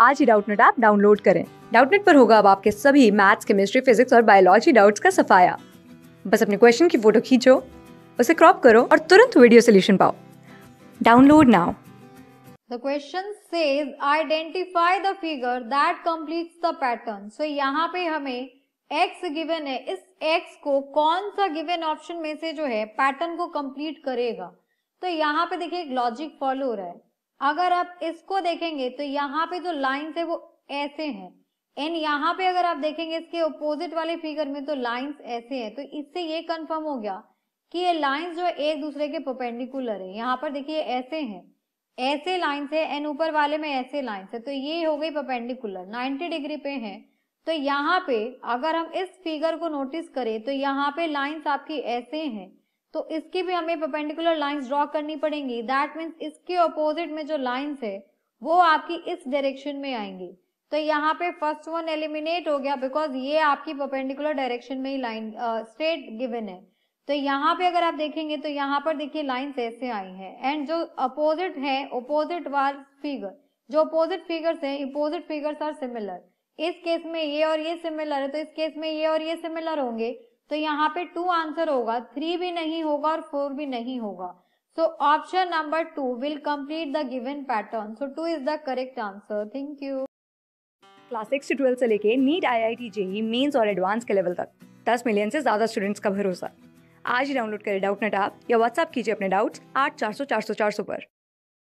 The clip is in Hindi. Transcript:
आज ही डाउटनेट ऐप डाउनलोड करें डाउटनेट पर होगा अब आपके सभी मैथ्स केमिस्ट्री फिजिक्स और बायोलॉजी डाउट्स का सफाया बस अपने क्वेश्चन की फोटो खींचो उसे क्रॉप करो और तुरंत वीडियो सोल्यूशन पाओ download now The question says identify the figure that completes the pattern. So यहाँ पे हमें x given है इस x को कौन सा given option में से जो है pattern को complete करेगा तो यहाँ पे देखिए एक logic follow हो रहा है अगर आप इसको देखेंगे तो यहाँ पे जो लाइन्स है वो ऐसे हैं एंड यहाँ पे अगर आप देखेंगे इसके ओपोजिट वाले फिगर में तो लाइंस ऐसे हैं तो इससे ये कंफर्म हो गया कि ये लाइंस जो एक दूसरे के पोपेंडिकुलर है यहाँ पर देखिए ऐसे हैं ऐसे लाइंस है एंड ऊपर वाले में ऐसे लाइन्स है तो ये हो गई पोपेंडिकुलर नाइन्टी डिग्री पे है तो यहाँ पे अगर हम इस फिगर को नोटिस करें तो यहाँ पे लाइन्स आपकी ऐसे हैं तो इसकी भी हमें परपेंडिकुलर लाइंस ड्रॉ करनी पड़ेंगी दैट मीन्स इसके ऑपोजिट में जो लाइंस है वो आपकी इस डायरेक्शन में आएंगी तो यहाँ पे फर्स्ट वन एलिमिनेट हो गया बिकॉज ये आपकी परपेंडिकुलर डायरेक्शन में ही लाइन स्ट्रेट गिवन है तो यहाँ पे अगर आप देखेंगे तो यहाँ पर देखिए लाइंस ऐसे आई है एंड जो अपोजिट है अपोजिट वार फिगर जो अपोजिट फिगर्स है अपोजिट फिगर्स आर सिमिलर इस केस में ये और ये सिमिलर है तो इस केस में ये और ये सिमिलर होंगे तो यहाँ पे टू आंसर होगा थ्री भी नहीं होगा और फोर भी नहीं होगा so option number two will complete the given pattern so two is the correct answer thank you class six से ट्वेल्व से लेके NEET I I T JEE mains और एडवांस के लेवल तक दस मिलियन से ज़्यादा स्टूडेंट्स का भरोसा आज ही डाउनलोड करें डाउट नेट आप या व्हाट्सअप कीजिए अपने डाउट्स आठ चार सौ चार सौ चार सौ पर